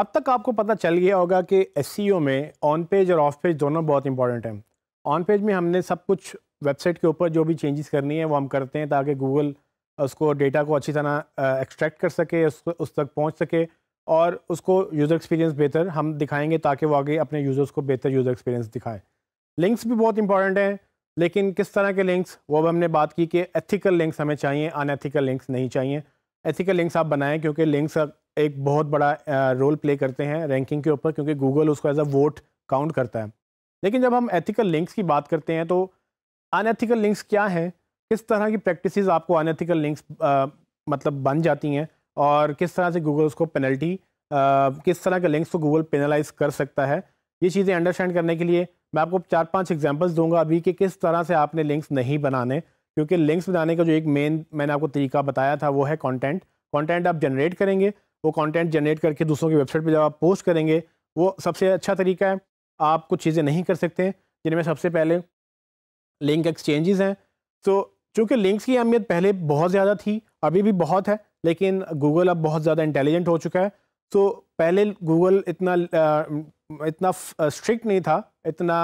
अब तक आपको पता चल गया होगा कि एस e में ऑन पेज और ऑफ पेज दोनों बहुत इंपॉर्टेंट हैं ऑन पेज में हमने सब कुछ वेबसाइट के ऊपर जो भी चेंजेस करनी है वो हम करते हैं ताकि गूगल उसको डेटा को अच्छी तरह एक्सट्रैक्ट कर सके उस, उस तक पहुंच सके और उसको यूज़र एक्सपीरियंस बेहतर हम दिखाएंगे ताकि वो आगे अपने यूज़र्स को बेहतर यूज़र एक्सपीरियंस दिखाए लिंक्स भी बहुत इंपॉर्टेंट हैं लेकिन किस तरह के लिंक्स वो अब हमने बात की कि एथिकल लिंक्स हमें चाहिए अनएथिकल लिंक्स नहीं चाहिए एथिकल लिंक्स आप बनाएं क्योंकि लिंक्स एक बहुत बड़ा रोल प्ले करते हैं रैंकिंग के ऊपर क्योंकि गूगल उसको एज अ वोट काउंट करता है लेकिन जब हम एथिकल लिंक्स की बात करते हैं तो अनएथिकल लिंक्स क्या हैं किस तरह की प्रैक्टिसेस आपको अनएथिकल लिंक्स मतलब बन जाती हैं और किस तरह से गूगल उसको पेनल्टी किस तरह के लिंक्स को गूगल पेनलाइज कर सकता है ये चीज़ें अंडरस्टैंड करने के लिए मैं आपको चार पांच एग्जांपल्स दूंगा अभी कि किस तरह से आपने लिंक्स नहीं बनाने क्योंकि लिंक्स बनाने का जो एक मेन मैंने आपको तरीका बताया था वो है कॉन्टेंट कॉन्टेंट आप जनरेट करेंगे वो कंटेंट जनरेट करके दूसरों की वेबसाइट पे जब आप पोस्ट करेंगे वो सबसे अच्छा तरीका है आप कुछ चीज़ें नहीं कर सकते जिनमें सबसे पहले लिंक एक्सचेंजेस हैं तो चूँकि लिंक्स की अहमियत पहले बहुत ज़्यादा थी अभी भी बहुत है लेकिन गूगल अब बहुत ज़्यादा इंटेलिजेंट हो चुका है तो पहले गूगल इतना इतना स्ट्रिक्ट नहीं था इतना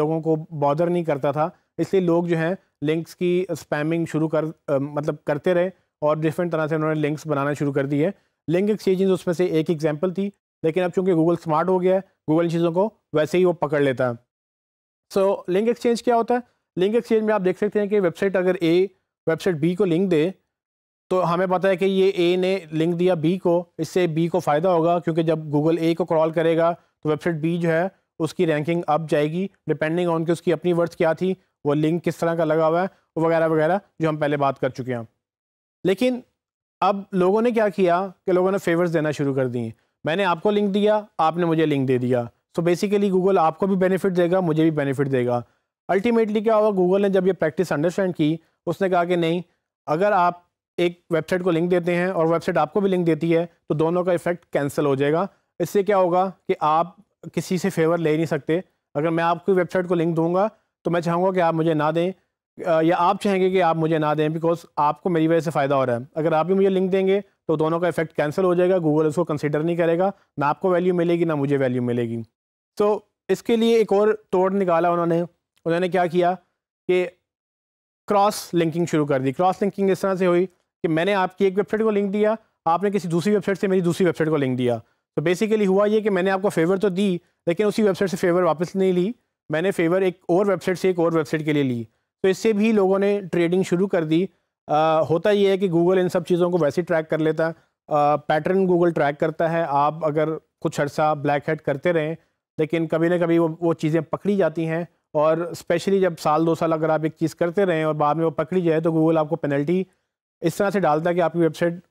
लोगों को बॉदर नहीं करता था इसलिए लोग जो हैं लिंक्स की स्पैमिंग शुरू कर मतलब करते रहे और डिफरेंट तरह से उन्होंने लिंक्स बनाना शुरू कर दिए लिंक एक्सचेंजिंग उसमें से एक एग्जाम्पल थी लेकिन अब चूंकि गूगल स्मार्ट हो गया है गूगल इन चीज़ों को वैसे ही वो पकड़ लेता है सो लिंक एक्सचेंज क्या होता है लिंक एक्सचेंज में आप देख सकते हैं कि वेबसाइट अगर ए वेबसाइट बी को लिंक दे तो हमें पता है कि ये ए ने लिंक दिया बी को इससे बी को फ़ायदा होगा क्योंकि जब गूगल ए को क्रॉल करेगा तो वेबसाइट बी जो है उसकी रैंकिंग अप जाएगी डिपेंडिंग ऑन कि उसकी अपनी वर्थ क्या थी वो लिंक किस तरह का लगा हुआ है वगैरह वगैरह जो हम पहले बात कर चुके हैं लेकिन अब लोगों ने क्या किया कि लोगों ने फेवर्स देना शुरू कर दिए मैंने आपको लिंक दिया आपने मुझे लिंक दे दिया सो बेसिकली गूगल आपको भी बेनिफिट देगा मुझे भी बेनिफिट देगा अल्टीमेटली क्या हुआ गूगल ने जब ये प्रैक्टिस अंडरस्टैंड की उसने कहा कि नहीं अगर आप एक वेबसाइट को लिंक देते हैं और वेबसाइट आपको भी लिंक देती है तो दोनों का इफेक्ट कैंसिल हो जाएगा इससे क्या होगा कि आप किसी से फेवर ले नहीं सकते अगर मैं आपकी वेबसाइट को लिंक दूंगा तो मैं चाहूँगा कि आप मुझे ना दें या आप चाहेंगे कि आप मुझे ना दें बिकॉज आपको मेरी वजह से फ़ायदा हो रहा है अगर आप भी मुझे लिंक देंगे तो दोनों का इफेक्ट कैंसिल हो जाएगा गूगल उसको कंसिडर नहीं करेगा ना आपको वैल्यू मिलेगी ना मुझे वैल्यू मिलेगी तो इसके लिए एक और तोड़ निकाला उन्होंने उन्होंने क्या किया कि क्रॉस लिंकिंग शुरू कर दी क्रॉस लिंकिंग इस तरह से हुई कि मैंने आपकी एक वेबसाइट को लिंक दिया आपने किसी दूसरी वेबसाइट से मेरी दूसरी वेबसाइट को लिंक दिया तो बेसिकली हुआ ये कि मैंने आपको फेवर तो दी लेकिन उसी वेबसाइट से फेवर वापस नहीं ली मैंने फेवर एक और वेबसाइट से एक और वेबसाइट के लिए ली तो इससे भी लोगों ने ट्रेडिंग शुरू कर दी आ, होता ये है कि गूगल इन सब चीज़ों को वैसे ट्रैक कर लेता पैटर्न गूगल ट्रैक करता है आप अगर कुछ अर्सा ब्लैक हेड करते रहें लेकिन कभी ना कभी वो वो चीज़ें पकड़ी जाती हैं और स्पेशली जब साल दो साल अगर आप एक चीज़ करते रहें और बाद में वो पकड़ी जाए तो गूगल आपको पेनल्टी इस तरह से डालता है कि आपकी वेबसाइट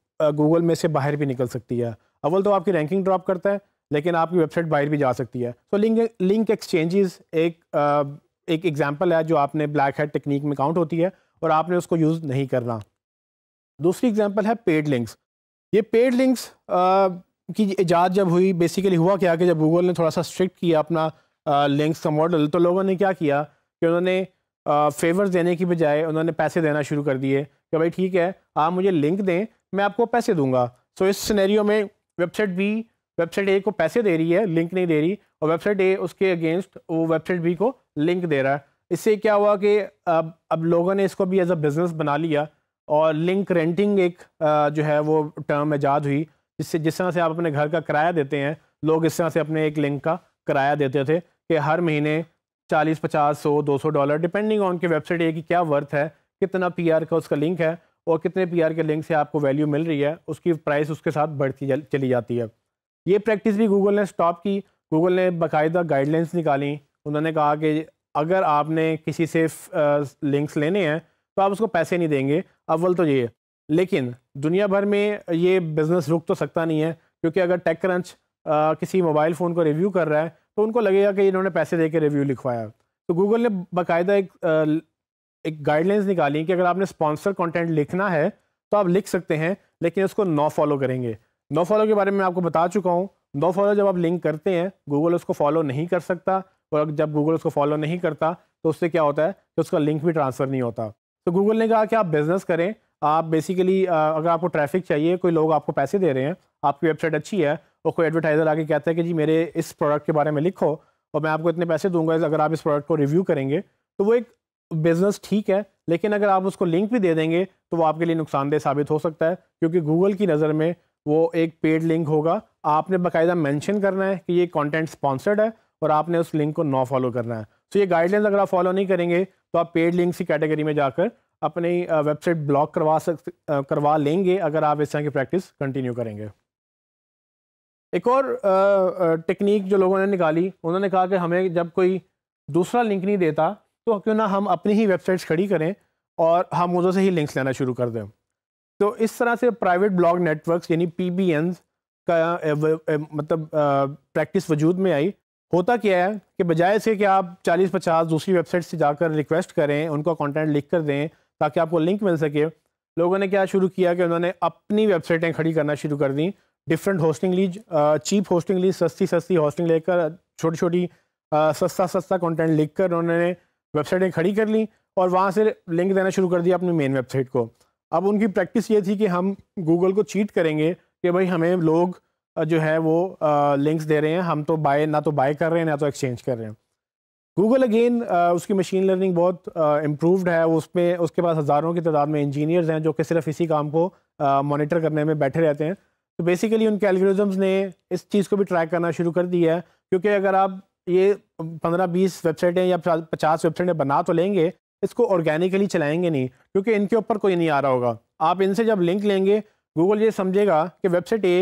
गूगल में से बाहर भी निकल सकती है अव्वल तो आपकी रैंकिंग ड्रॉप करता है लेकिन आपकी वेबसाइट बाहर भी जा सकती है तो लिंक लिंक एक्सचेंजेस एक एक एग्जाम्पल है जो आपने ब्लैक हेड टेक्निक में काउंट होती है और आपने उसको यूज़ नहीं करना दूसरी एग्जाम्पल है पेड लिंक्स ये पेड लिंक्स की ईजाद जब हुई बेसिकली हुआ क्या कि जब गूगल ने थोड़ा सा स्ट्रिक्ट किया अपना लिंक्स का मॉडल तो लोगों ने क्या किया कि उन्होंने फेवर्स देने की बजाय उन्होंने पैसे देना शुरू कर दिए कि भाई ठीक है आप मुझे लिंक दें मैं आपको पैसे दूंगा सो so, इस सिनेरियो में वेबसाइट भी वेबसाइट ए को पैसे दे रही है लिंक नहीं दे रही और वेबसाइट ए उसके अगेंस्ट वो वेबसाइट बी को लिंक दे रहा है इससे क्या हुआ कि अब अब लोगों ने इसको भी एज अ बिज़नेस बना लिया और लिंक रेंटिंग एक जो है वो टर्म ईजाद हुई जिससे जिस तरह से आप अपने घर का किराया देते हैं लोग इस तरह से अपने एक लिंक का किराया देते थे कि हर महीने चालीस पचास सौ दो सौ डॉलर डिपेंडिंग ऑन के वेबसाइट ए की क्या वर्थ है कितना पी आर का उसका लिंक है और कितने पी आर के लिंक से आपको वैल्यू मिल रही है उसकी प्राइस उसके साथ बढ़ती चली जाती है ये प्रैक्टिस भी गूगल ने स्टॉप की गूगल ने बाकायदा गाइडलाइंस निकाली उन्होंने कहा कि अगर आपने किसी से लिंक्स लेने हैं तो आप उसको पैसे नहीं देंगे अव्वल तो ये लेकिन दुनिया भर में ये बिज़नेस रुक तो सकता नहीं है क्योंकि अगर टेक क्रंच किसी मोबाइल फ़ोन को रिव्यू कर रहा है तो उनको लगेगा कि इन्होंने पैसे दे के रिव्यू लिखवाया तो गूगल ने बाकायदा एक एक गाइडलाइंस निकाली कि अगर आपने स्पॉन्सर कंटेंट लिखना है तो आप लिख सकते हैं लेकिन उसको नो फॉलो करेंगे नो फॉलो के बारे में आपको बता चुका हूँ नो फॉलो जब आप लिंक करते हैं गूगल उसको फॉलो नहीं कर सकता और जब गूगल उसको फॉलो नहीं करता तो उससे क्या होता है कि उसका लिंक भी ट्रांसफ़र नहीं होता तो गूगल ने कहा कि आप बिज़नेस करें आप बेसिकली अगर आपको ट्रैफिक चाहिए कोई लोग आपको पैसे दे रहे हैं आपकी वेबसाइट अच्छी है और कोई एडवर्टाइज़र आके कहता है कि जी मेरे इस प्रोडक्ट के बारे में लिखो और मैं आपको इतने पैसे दूंगा अगर आप इस प्रोडक्ट को रिव्यू करेंगे तो वो एक बिज़नेस ठीक है लेकिन अगर आप उसको लिंक भी दे देंगे तो वो आपके लिए नुकसानदेह साबित हो सकता है क्योंकि गूगल की नज़र में वो एक पेड लिंक होगा आपने बाकायदा मेंशन करना है कि ये कंटेंट स्पॉन्सर्ड है और आपने उस लिंक को नो फॉलो करना है सो so ये गाइडलाइंस अगर आप फॉलो नहीं करेंगे तो आप पेड लिंक्स की कैटेगरी में जाकर अपनी वेबसाइट ब्लॉक करवा सक करवा लेंगे अगर आप इस तरह की प्रैक्टिस कंटिन्यू करेंगे एक और टेक्निक जो लोगों ने निकाली उन्होंने कहा कि हमें जब कोई दूसरा लिंक नहीं देता तो क्यों ना हम अपनी ही वेबसाइट्स खड़ी करें और हम उधर से ही लिंक्स लेना शुरू कर दें तो इस तरह से प्राइवेट ब्लॉग नेटवर्क्स यानी पी का ए, ए, मतलब प्रैक्टिस वजूद में आई होता क्या है कि बजाय इसके कि आप 40-50 दूसरी वेबसाइट से जाकर रिक्वेस्ट करें उनका कंटेंट लिख कर दें ताकि आपको लिंक मिल सके लोगों ने क्या शुरू किया कि उन्होंने अपनी वेबसाइटें खड़ी करना शुरू कर दी डिफरेंट होस्टिंग लीज चीप होस्टिंग लीज सस्ती सस्ती होस्टिंग लेकर छोटी छोटी सस्ता सस्ता कॉन्टेंट लिख कर उन्होंने वेबसाइटें खड़ी कर ली और वहाँ से लिंक देना शुरू कर दिया अपनी मेन वेबसाइट को अब उनकी प्रैक्टिस ये थी कि हम गूगल को चीट करेंगे कि भाई हमें लोग जो है वो लिंक्स दे रहे हैं हम तो बाय ना तो बाय कर रहे हैं ना तो एक्सचेंज कर रहे हैं गूगल अगेन उसकी मशीन लर्निंग बहुत इम्प्रूवड है उसमें उसके पास हज़ारों की तादाद में इंजीनियर्स हैं जो कि सिर्फ इसी काम को मॉनिटर करने में बैठे रहते हैं तो बेसिकली उनके एल्गोरिदम्स ने इस चीज़ को भी ट्रैक करना शुरू कर दिया है क्योंकि अगर आप ये पंद्रह बीस वेबसाइटें या पचास वेबसाइटें बना तो लेंगे इसको ऑर्गेनिकली चलाएंगे नहीं क्योंकि इनके ऊपर कोई नहीं आ रहा होगा आप इनसे जब लिंक लेंगे गूगल ये समझेगा कि वेबसाइट ए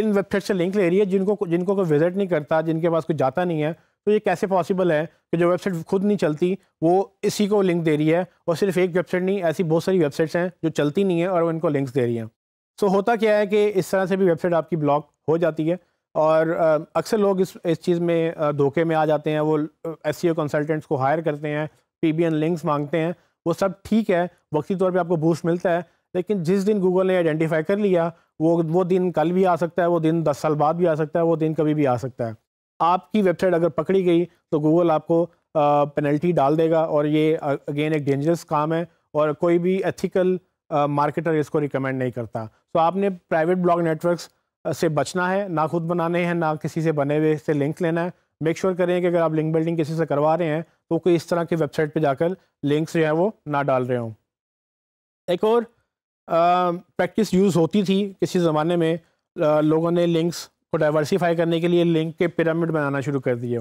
इन वेबसाइट से लिंक ले रही है जिनको जिनको कोई विजिट नहीं करता जिनके पास कोई जाता नहीं है तो ये कैसे पॉसिबल है कि जो वेबसाइट खुद नहीं चलती वो इसी को लिंक दे रही है और सिर्फ एक वेबसाइट नहीं ऐसी बहुत सारी वेबसाइट्स हैं जो चलती नहीं है और इनको लिंक्स दे रही हैं सो होता क्या है कि इस तरह से भी वेबसाइट आपकी ब्लॉक हो जाती है और अक्सर लोग इस इस चीज़ में धोखे में आ जाते हैं वो एस सी कंसल्टेंट्स को हायर करते हैं पीबीएन लिंक्स मांगते हैं वो सब ठीक है वक्ती तौर पे आपको बूस्ट मिलता है लेकिन जिस दिन गूगल ने आइडेंटिफाई कर लिया वो वो दिन कल भी आ सकता है वो दिन दस साल बाद भी आ सकता है वो दिन कभी भी आ सकता है आपकी वेबसाइट अगर पकड़ी गई तो गूगल आपको पेनल्टी डाल देगा और ये अगेन एक डेंजरस काम है और कोई भी एथिकल मार्केटर इसको रिकमेंड नहीं करता तो आपने प्राइवेट ब्लॉग नेटवर्क्स से बचना है ना खुद बनाने हैं ना किसी से बने हुए से लिंक लेना है मेक श्योर sure करें कि अगर आप लिंक बिल्डिंग किसी से करवा रहे हैं तो कोई इस तरह की वेबसाइट पे जाकर लिंक्स जो है वो ना डाल रहे हों एक और प्रैक्टिस यूज़ होती थी किसी ज़माने में आ, लोगों ने लिंक्स को डाइवर्सीफाई करने के लिए लिंक के पिरामिड बनाना शुरू कर दिए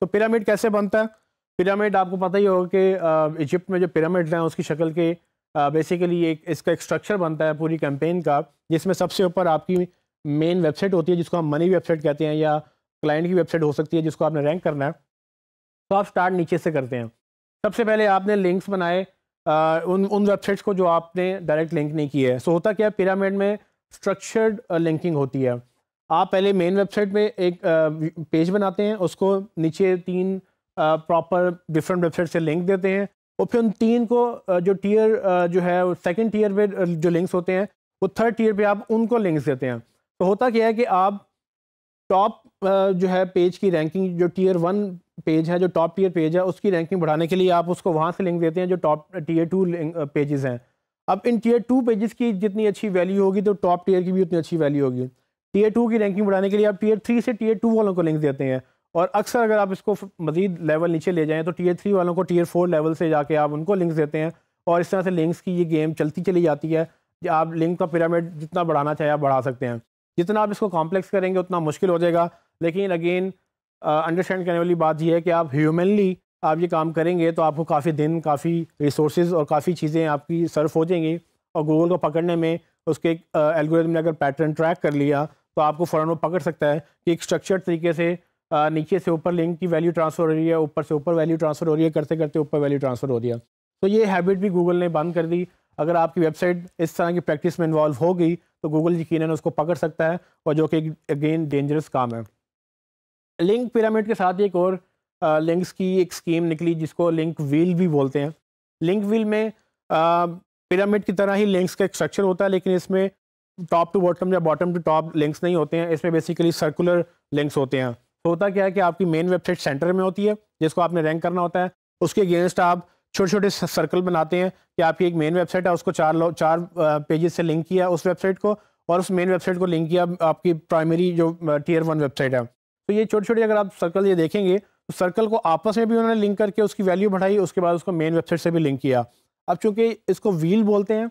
तो पिरामिड कैसे बनता है पिरामिड आपको पता ही होगा कि इजिप्ट में जो पिरामिड हैं उसकी शक्ल के बेसिकली एक इसका एक स्ट्रक्चर बनता है पूरी कैंपेन का जिसमें सबसे ऊपर आपकी मेन वेबसाइट होती है जिसको हम मनी वेबसाइट कहते हैं या क्लाइंट की वेबसाइट हो सकती है जिसको आपने रैंक करना है तो आप स्टार्ट नीचे से करते हैं सबसे पहले आपने लिंक्स बनाए उन उन वेबसाइट्स को जो आपने डायरेक्ट लिंक नहीं किया है सो होता क्या है पिरामिड में स्ट्रक्चर्ड लिंकिंग होती है आप पहले मेन वेबसाइट में एक पेज बनाते हैं उसको नीचे तीन प्रॉपर डिफरेंट वेबसाइट से लिंक देते हैं और फिर उन तीन को जो टीयर जो है सेकंड टीयर पे जो लिंक्स होते हैं वो थर्ड टीयर पे आप उनको लिंक्स देते हैं तो होता क्या है कि आप टॉप जो है पेज की रैंकिंग जो टीयर वन पेज है जो टॉप टीयर पेज है उसकी रैंकिंग बढ़ाने के लिए आप उसको वहाँ से लिंक देते हैं जो टॉप टीयर टू पेजेस हैं अब इन टीयर टू पेजेस की जितनी अच्छी वैल्यू होगी तो टॉप टीयर की भी उतनी अच्छी वैल्यू होगी टीयर टू की रैंकिंग बढ़ाने के लिए आप टीयर थ्री से टीयर टू वालों को लिंक देते हैं और अक्सर अगर आप इसको मजीद लेवल नीचे ले जाएँ तो टीयर थ्री वालों को टीयर फोर लेवल से जाके आप उनको लिंक्स देते हैं और इस तरह से लिंक्स की ये गेम चलती चली जाती है आप लिंक का पिरामिड जितना बढ़ाना चाहिए आप बढ़ा सकते हैं जितना आप इसको कॉम्प्लेक्स करेंगे उतना मुश्किल हो जाएगा लेकिन अगेन अंडरस्टैंड करने वाली बात यह है कि आप ह्यूमनली आप ये काम करेंगे तो आपको काफ़ी दिन काफ़ी रिसोर्स और काफ़ी चीज़ें आपकी सर्फ हो जाएंगी और गूगल को पकड़ने में उसके एल्गोरिथम ने अगर पैटर्न ट्रैक कर लिया तो आपको फ़ौरन वो पकड़ सकता है कि एक स्ट्रक्चर्ड तरीके से नीचे से ऊपर लिंक की वैल्यू ट्रांसफ़र हो रही है ऊपर से ऊपर वैल्यू ट्रांसफ़र हो रही है करते करते ऊपर वैल्यू ट्रांसफ़र हो रही है तो ये हैबिट भी गूगल ने बंद कर दी अगर आपकी वेबसाइट इस तरह की प्रैक्टिस में इन्वॉल्व होगी तो गूगल यकीन उसको पकड़ सकता है और जो कि अगेन डेंजरस काम है लिंक पिरामिड के साथ एक और लिंक्स की एक स्कीम निकली जिसको लिंक व्हील भी बोलते हैं लिंक व्हील में पिरामिड की तरह ही लिंक्स का एक स्ट्रक्चर होता है लेकिन इसमें टॉप टू बॉटम या बॉटम टू टॉप लिंक्स नहीं होते हैं इसमें बेसिकली सर्कुलर लिंक्स होते हैं तो होता क्या है कि आपकी मेन वेबसाइट सेंटर में होती है जिसको आपने रैंक करना होता है उसके अगेंस्ट आप छोटे छोटे सर्कल बनाते हैं कि आपकी एक मेन वेबसाइट है उसको चार लो चार पेजेस से लिंक किया उस वेबसाइट को और उस मेन वेबसाइट को लिंक किया आपकी प्राइमरी जो टीयर वन वेबसाइट है तो ये छोटे छोटे अगर आप सर्कल ये देखेंगे तो सर्कल को आपस में भी उन्होंने लिंक करके उसकी वैल्यू बढ़ाई उसके बाद उसको मेन वेबसाइट से भी लिंक किया अब चूंकि इसको व्हील बोलते हैं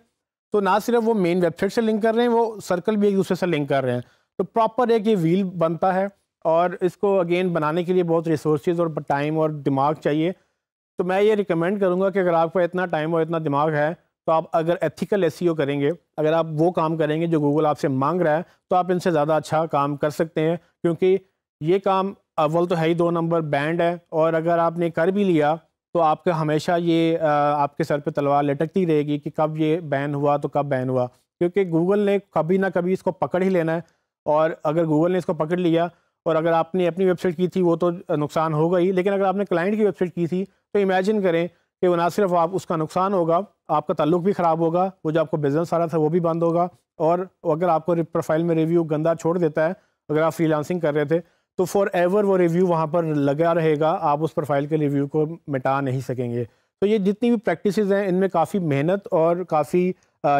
तो ना सिर्फ वो मेन वेबसाइट से लिंक कर रहे हैं वो सर्कल भी एक दूसरे से लिंक कर रहे हैं तो प्रॉपर एक ये व्हील बनता है और इसको अगेन बनाने के लिए बहुत रिसोर्सेज और टाइम और दिमाग चाहिए तो मैं ये रिकमेंड करूँगा कि अगर आपका इतना टाइम और इतना दिमाग है तो आप अगर एथिकल एस e करेंगे अगर आप वो काम करेंगे जो गूगल आपसे मांग रहा है तो आप इनसे ज़्यादा अच्छा काम कर सकते हैं क्योंकि ये काम अव्वल तो है ही दो नंबर बैंड है और अगर आपने कर भी लिया तो आपका हमेशा ये आपके सर पे तलवार लटकती रहेगी कि कब ये बैन हुआ तो कब बैन हुआ क्योंकि गूगल ने कभी ना कभी इसको पकड़ ही लेना है और अगर गूगल ने इसको पकड़ लिया और अगर आपने अपनी वेबसाइट की थी वो तो नुकसान होगा ही लेकिन अगर आपने क्लाइंट की वेबसाइट की थी तो इमेजिन करें कि वो ना सिर्फ आप उसका नुकसान होगा आपका तल्लुक़ भी ख़राब होगा वो जो आपको बिज़नेस आ रहा था वो भी बंद होगा और अगर आपको प्रोफाइल में रिव्यू गंदा छोड़ देता है अगर आप फ्रीलांसिंग कर रहे थे तो फॉर एवर वो रिव्यू वहाँ पर लगा रहेगा आप उस प्रोफाइल के रिव्यू को मिटा नहीं सकेंगे तो ये जितनी भी प्रैक्टिस हैं इनमें काफ़ी मेहनत और काफ़ी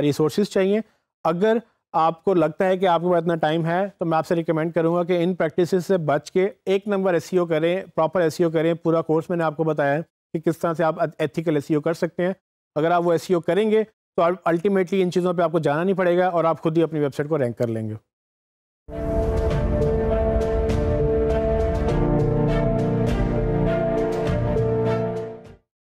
रिसोर्स चाहिए अगर आपको लगता है कि आपके पास इतना टाइम है तो मैं आपसे रिकमेंड करूँगा कि इन प्रैक्टिस से बच के एक नंबर एस e करें प्रॉपर एस e करें पूरा कोर्स मैंने आपको बताया है कि किस तरह से आप एथिकल एस e कर सकते हैं अगर आप वो एस करेंगे तो अल्टीमेटली इन चीज़ों पर आपको जाना नहीं पड़ेगा और आप खुद ही अपनी वेबसाइट को रैंक कर लेंगे